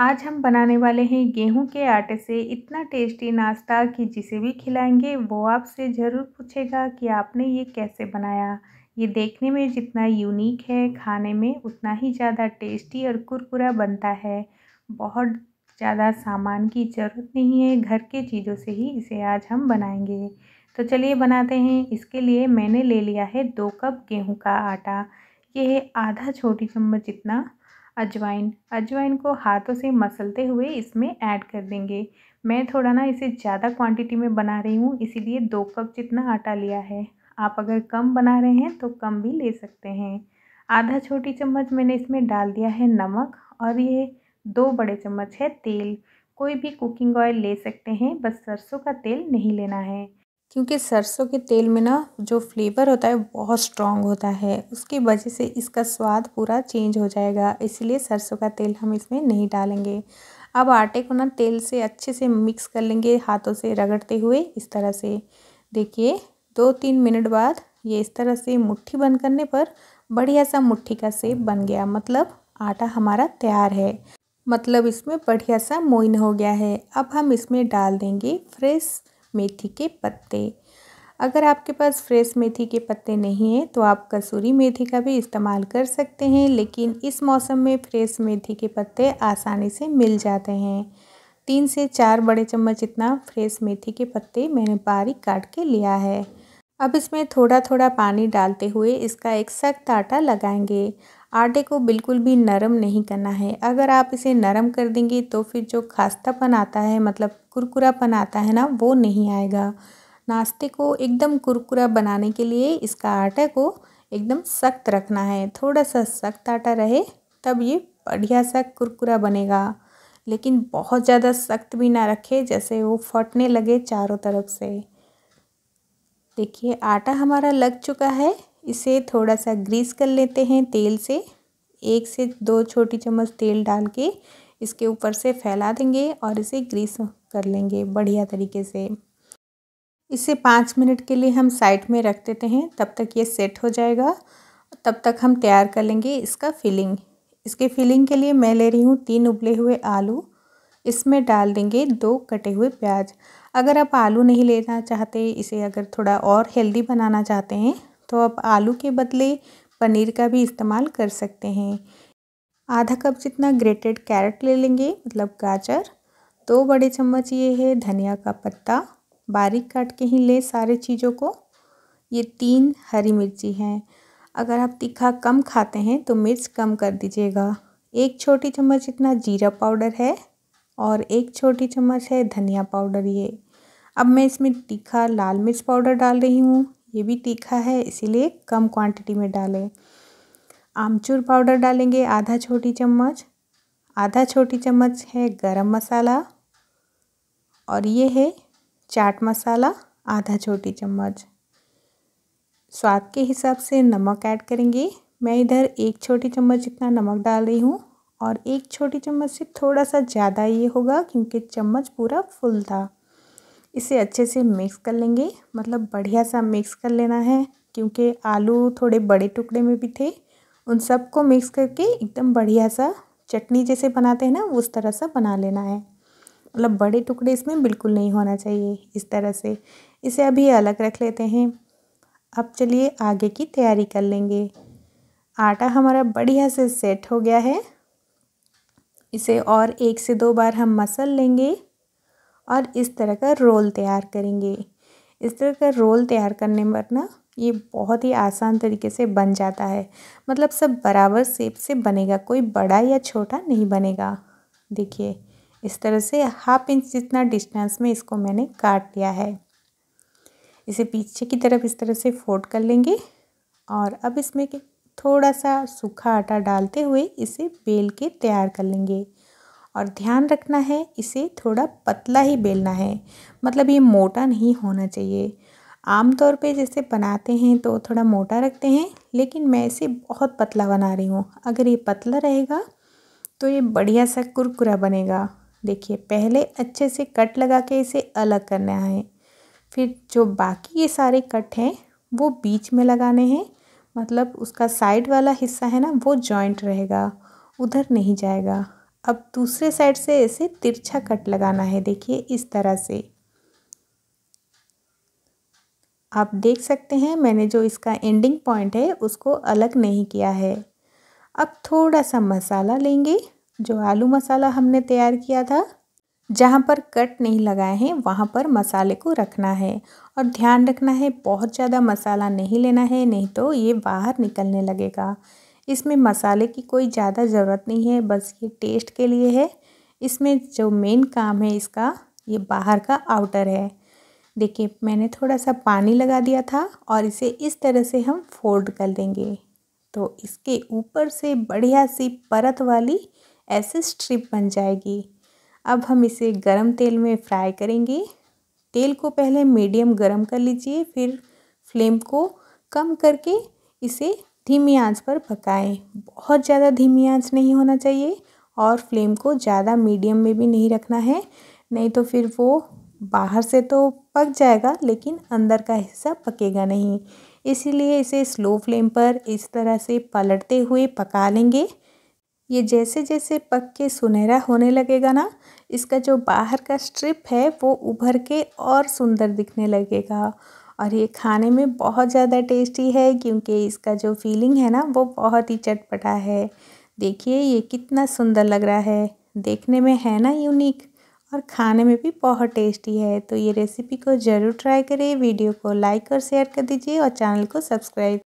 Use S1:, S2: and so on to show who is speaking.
S1: आज हम बनाने वाले हैं गेहूं के आटे से इतना टेस्टी नाश्ता कि जिसे भी खिलाएंगे वो आपसे ज़रूर पूछेगा कि आपने ये कैसे बनाया ये देखने में जितना यूनिक है खाने में उतना ही ज़्यादा टेस्टी और कुरकुरा बनता है बहुत ज़्यादा सामान की ज़रूरत नहीं है घर के चीज़ों से ही इसे आज हम बनाएंगे तो चलिए बनाते हैं इसके लिए मैंने ले लिया है दो कप गेहूँ का आटा ये आधा छोटी चम्मच जितना अजवाइन अजवाइन को हाथों से मसलते हुए इसमें ऐड कर देंगे मैं थोड़ा ना इसे ज़्यादा क्वांटिटी में बना रही हूँ इसीलिए दो कप जितना आटा लिया है आप अगर कम बना रहे हैं तो कम भी ले सकते हैं आधा छोटी चम्मच मैंने इसमें डाल दिया है नमक और ये दो बड़े चम्मच है तेल कोई भी कुकिंग ऑयल ले सकते हैं बस सरसों का तेल नहीं लेना है क्योंकि सरसों के तेल में ना जो फ्लेवर होता है बहुत स्ट्रॉन्ग होता है उसकी वजह से इसका स्वाद पूरा चेंज हो जाएगा इसलिए सरसों का तेल हम इसमें नहीं डालेंगे अब आटे को ना तेल से अच्छे से मिक्स कर लेंगे हाथों से रगड़ते हुए इस तरह से देखिए दो तीन मिनट बाद ये इस तरह से मुट्ठी बंद करने पर बढ़िया सा मुट्ठी का सेब बन गया मतलब आटा हमारा तैयार है मतलब इसमें बढ़िया सा मोइन हो गया है अब हम इसमें डाल देंगे फ्रेश मेथी के पत्ते अगर आपके पास फ्रेश मेथी के पत्ते नहीं हैं तो आप कसूरी मेथी का भी इस्तेमाल कर सकते हैं लेकिन इस मौसम में फ्रेश मेथी के पत्ते आसानी से मिल जाते हैं तीन से चार बड़े चम्मच इतना फ्रेश मेथी के पत्ते मैंने बारीक काट के लिया है अब इसमें थोड़ा थोड़ा पानी डालते हुए इसका एक सख्त आटा लगाएंगे आटे को बिल्कुल भी नरम नहीं करना है अगर आप इसे नरम कर देंगे तो फिर जो खास्तापन आता है मतलब कुरकुरापन आता है ना वो नहीं आएगा नाश्ते को एकदम कुरकुरा बनाने के लिए इसका आटा को एकदम सख्त रखना है थोड़ा सा सख्त आटा रहे तब ये बढ़िया सा कुरकुरा बनेगा लेकिन बहुत ज़्यादा सख्त भी ना रखे जैसे वो फटने लगे चारों तरफ से देखिए आटा हमारा लग चुका है इसे थोड़ा सा ग्रीस कर लेते हैं तेल से एक से दो छोटी चम्मच तेल डाल के इसके ऊपर से फैला देंगे और इसे ग्रीस कर लेंगे बढ़िया तरीके से इसे पाँच मिनट के लिए हम साइड में रख देते हैं तब तक ये सेट हो जाएगा तब तक हम तैयार कर लेंगे इसका फिलिंग इसके फिलिंग के लिए मैं ले रही हूँ तीन उबले हुए आलू इसमें डाल देंगे दो कटे हुए प्याज अगर आप आलू नहीं लेना चाहते इसे अगर थोड़ा और हेल्दी बनाना चाहते हैं तो आप आलू के बदले पनीर का भी इस्तेमाल कर सकते हैं आधा कप जितना ग्रेटेड कैरेट ले लेंगे मतलब गाजर दो बड़े चम्मच ये है धनिया का पत्ता बारीक काट के ही ले सारे चीज़ों को ये तीन हरी मिर्ची हैं अगर आप तीखा कम खाते हैं तो मिर्च कम कर दीजिएगा एक छोटी चम्मच इतना जीरा पाउडर है और एक छोटी चम्मच है धनिया पाउडर ये अब मैं इसमें तीखा लाल मिर्च पाउडर डाल रही हूँ ये भी तीखा है इसीलिए कम क्वांटिटी में डालें आमचूर पाउडर डालेंगे आधा छोटी चम्मच आधा छोटी चम्मच है गरम मसाला और ये है चाट मसाला आधा छोटी चम्मच स्वाद के हिसाब से नमक ऐड करेंगे मैं इधर एक छोटी चम्मच जितना नमक डाल रही हूँ और एक छोटी चम्मच से थोड़ा सा ज़्यादा ये होगा क्योंकि चम्मच पूरा फुल था इसे अच्छे से मिक्स कर लेंगे मतलब बढ़िया सा मिक्स कर लेना है क्योंकि आलू थोड़े बड़े टुकड़े में भी थे उन सबको मिक्स करके एकदम बढ़िया सा चटनी जैसे बनाते हैं ना उस तरह सा बना लेना है मतलब बड़े टुकड़े इसमें बिल्कुल नहीं होना चाहिए इस तरह से इसे अभी अलग रख लेते हैं अब चलिए आगे की तैयारी कर लेंगे आटा हमारा बढ़िया से सेट हो गया है इसे और एक से दो बार हम मसल लेंगे और इस तरह का रोल तैयार करेंगे इस तरह का रोल तैयार करने पर ना ये बहुत ही आसान तरीके से बन जाता है मतलब सब बराबर सेप से बनेगा कोई बड़ा या छोटा नहीं बनेगा देखिए इस तरह से हाफ इंच जितना डिस्टेंस में इसको मैंने काट लिया है इसे पीछे की तरफ इस तरह से फोल्ड कर लेंगे और अब इसमें थोड़ा सा सूखा आटा डालते हुए इसे बेल के तैयार कर लेंगे और ध्यान रखना है इसे थोड़ा पतला ही बेलना है मतलब ये मोटा नहीं होना चाहिए आमतौर पे जैसे बनाते हैं तो थोड़ा मोटा रखते हैं लेकिन मैं इसे बहुत पतला बना रही हूँ अगर ये पतला रहेगा तो ये बढ़िया सा कुरकुरा बनेगा देखिए पहले अच्छे से कट लगा के इसे अलग करना है फिर जो बाकी ये सारे कट हैं वो बीच में लगाने हैं मतलब उसका साइड वाला हिस्सा है ना वो जॉइंट रहेगा उधर नहीं जाएगा अब दूसरे साइड से ऐसे तिरछा कट लगाना है देखिए इस तरह से आप देख सकते हैं मैंने जो इसका एंडिंग पॉइंट है उसको अलग नहीं किया है अब थोड़ा सा मसाला लेंगे जो आलू मसाला हमने तैयार किया था जहाँ पर कट नहीं लगाए हैं वहाँ पर मसाले को रखना है और ध्यान रखना है बहुत ज़्यादा मसाला नहीं लेना है नहीं तो ये बाहर निकलने लगेगा इसमें मसाले की कोई ज़्यादा ज़रूरत नहीं है बस ये टेस्ट के लिए है इसमें जो मेन काम है इसका ये बाहर का आउटर है देखिए मैंने थोड़ा सा पानी लगा दिया था और इसे इस तरह से हम फोल्ड कर देंगे तो इसके ऊपर से बढ़िया सी परत वाली ऐसे स्ट्रिप बन जाएगी अब हम इसे गरम तेल में फ्राई करेंगे तेल को पहले मीडियम गरम कर लीजिए फिर फ्लेम को कम करके इसे धीमी आंच पर पकाएं बहुत ज़्यादा धीमी आंच नहीं होना चाहिए और फ्लेम को ज़्यादा मीडियम में भी नहीं रखना है नहीं तो फिर वो बाहर से तो पक जाएगा लेकिन अंदर का हिस्सा पकेगा नहीं इसीलिए इसे स्लो फ्लेम पर इस तरह से पलटते हुए पका लेंगे ये जैसे जैसे पक के सुनहरा होने लगेगा ना इसका जो बाहर का स्ट्रिप है वो उभर के और सुंदर दिखने लगेगा और ये खाने में बहुत ज़्यादा टेस्टी है क्योंकि इसका जो फीलिंग है ना वो बहुत ही चटपटा है देखिए ये कितना सुंदर लग रहा है देखने में है ना यूनिक और खाने में भी बहुत टेस्टी है तो ये रेसिपी को ज़रूर ट्राई करें वीडियो को लाइक और शेयर कर दीजिए और चैनल को सब्सक्राइब